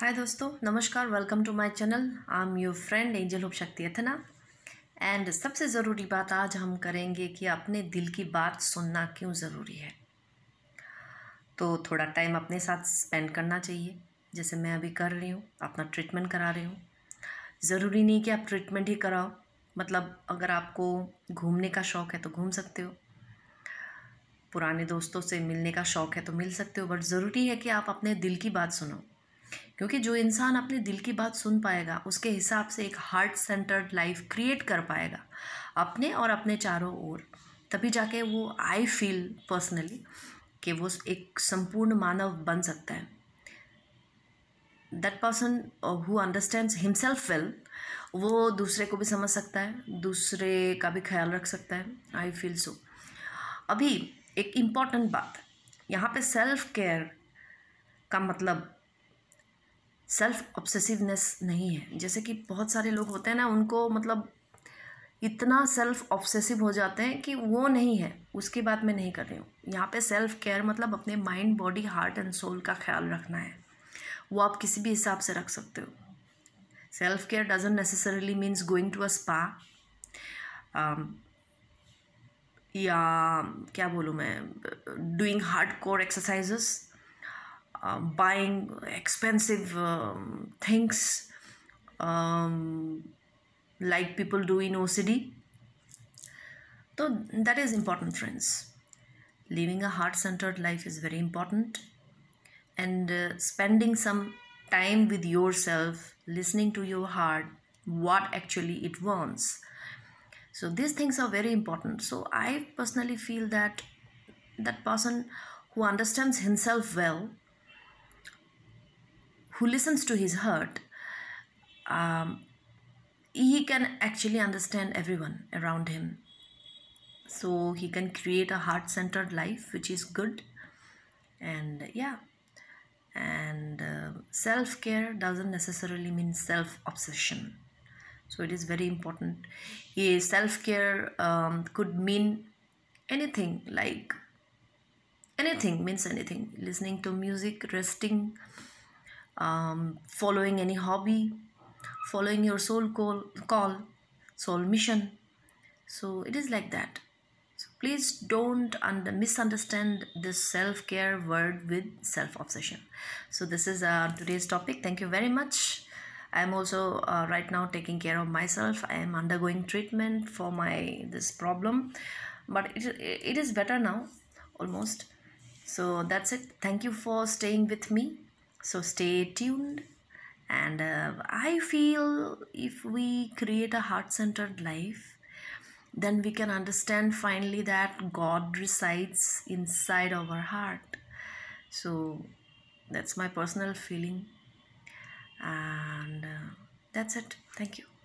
हाय दोस्तों नमस्कार welcome to my channel I am your friend Angel hope शक्ति अथना एंड सबसे ज़रूरी बात आज हम करेंगे कि अपने दिल की बात सुनना क्यों ज़रूरी है तो थोड़ा टाइम अपने साथ स्पेंड करना चाहिए जैसे मैं अभी कर रही हूँ अपना ट्रीटमेंट करा रही हूँ ज़रूरी नहीं कि आप ट्रीटमेंट ही कराओ मतलब अगर आपको घूमने का शौक़ है तो घूम सकते हो पुराने दोस्तों से मिलने का शौक़ है तो मिल सकते हो बट ज़रूरी है कि आप अपने दिल की बात सुनो क्योंकि जो इंसान अपने दिल की बात सुन पाएगा उसके हिसाब से एक हार्ट सेंटर्ड लाइफ क्रिएट कर पाएगा अपने और अपने चारों ओर तभी जाके वो आई फील पर्सनली कि वो एक संपूर्ण मानव बन सकता है that person who understand himself well वो दूसरे को भी समझ सकता है दूसरे का भी ख्याल रख सकता है आई फील सो अभी एक इम्पॉर्टेंट बात यहाँ पे सेल्फ केयर का मतलब सेल्फ ऑब्सेसिवनेस नहीं है जैसे कि बहुत सारे लोग होते हैं ना उनको मतलब इतना सेल्फ ऑब्सेसिव हो जाते हैं कि वो नहीं है उसकी बात मैं नहीं कर रही हूँ यहाँ पे सेल्फ केयर मतलब अपने mind body heart and soul का ख्याल रखना है वो आप किसी भी हिसाब से रख सकते हो self care doesn't necessarily means going to a spa या क्या बोलूँ मैं doing hard core exercises Um, buying expensive um, things um, like people do in OCD. So that is important, friends. Living a heart centered life is very important, and uh, spending some time with yourself, listening to your heart, what actually it wants. So these things are very important. So I personally feel that that person who understands himself well who listens to his heart, um, he can actually understand everyone around him. So he can create a heart centered life, which is good. And yeah, and uh, self care doesn't necessarily mean self obsession. So it is very important. Self care um, could mean anything like anything means anything listening to music resting um, following any hobby following your soul call, call soul mission so it is like that so please don't under, misunderstand this self-care word with self-obsession so this is uh, today's topic thank you very much i am also uh, right now taking care of myself i am undergoing treatment for my this problem but it, it is better now almost so that's it thank you for staying with me so stay tuned and uh, i feel if we create a heart-centered life then we can understand finally that god resides inside our heart so that's my personal feeling and uh, that's it thank you